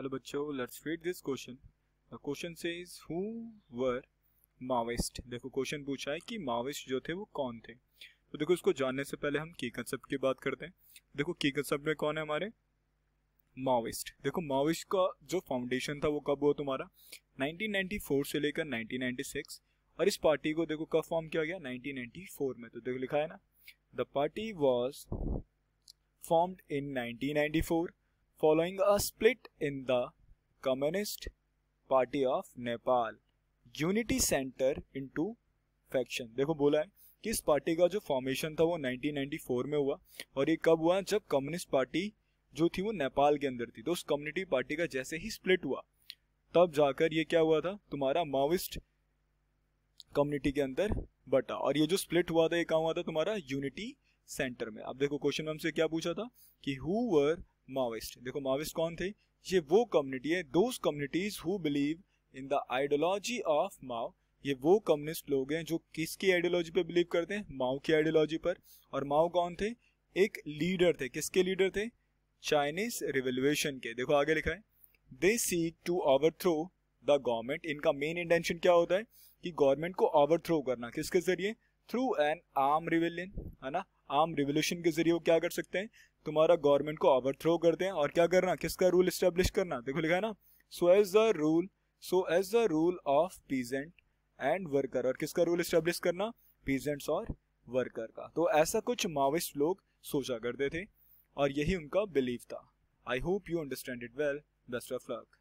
Hello बच्चों let's read this question the question says is who were Maoist देखो question पूछा है कि माओइस्ट जो थे वो कौन थे तो देखो इसको जानने से पहले हम की कंसेप्ट की बात करते हैं देखो की कंसेप्ट में कौन है हमारे माओइस्ट देखो माओइस्ट का जो फाउंडेशन था वो कब हुआ तुम्हारा 1994 से लेकर 1996 और इस पार्टी को देखो कब फॉर्म किया गया 1994 में तो देखो लिखा है ना the party was formed in 1994 following a split in the Communist Party of Nepal. Unity centre into faction देखो बोला है किस पार्टी का जो फॉर्मेशन था वो 1994 में हुआ और ये कब हुआ जब कम्युनिस्ट पार्टी जो थी वो नेपाल के अंदर थी तो उस कम्युनिटी पार्टी का जैसे ही स्प्लिट हुआ तब जाकर ये क्या हुआ था तुम्हारा माओविस्ट कम्युनिटी के अंदर बटा और ये जो स्प्लिट हुआ था ये कहाँ हुआ था तुम्हारा यूनिटी सेंटर में अब देखो क्वेश्चन हमसे क्या पूछा था कि हु वर माओइस्ट देखो माओइस्ट कौन थे ये वो कम्युनिटी है those communities who believe in the ideology of Mao ये वो कम्युनिस्ट लोग हैं जो किसकी आइडियोलॉजी पे बिलीव करते हैं माओ की आइडियोलॉजी पर और माओ कौन थे एक लीडर थे किसके लीडर थे चाइनीज रिवोल्यूशन के देखो आगे लिखा है they seek to overthrow the government इनका मेन इंटेंशन क्या होता है कि गवर्नमेंट को ओवर थ्रो करना किसके जरिए थ्रू एन आर्म रिवेलियन है ना आम रिवोल्यूशन के जरिए वो क्या कर सकते हैं तुम्हारा गवर्नमेंट को ओवरथ्रो करते हैं और क्या करना किसका रूल स्टेब्लिश करना देखो लिखा है ना so as the rule so as the rule of peasant and worker और किसका रूल स्टेब्लिश करना पीजेंट्स और वर्कर का तो ऐसा कुछ माविस्ट लोग सोचा करते थे और यही उनका बिलीव था I hope you understand it well best of luck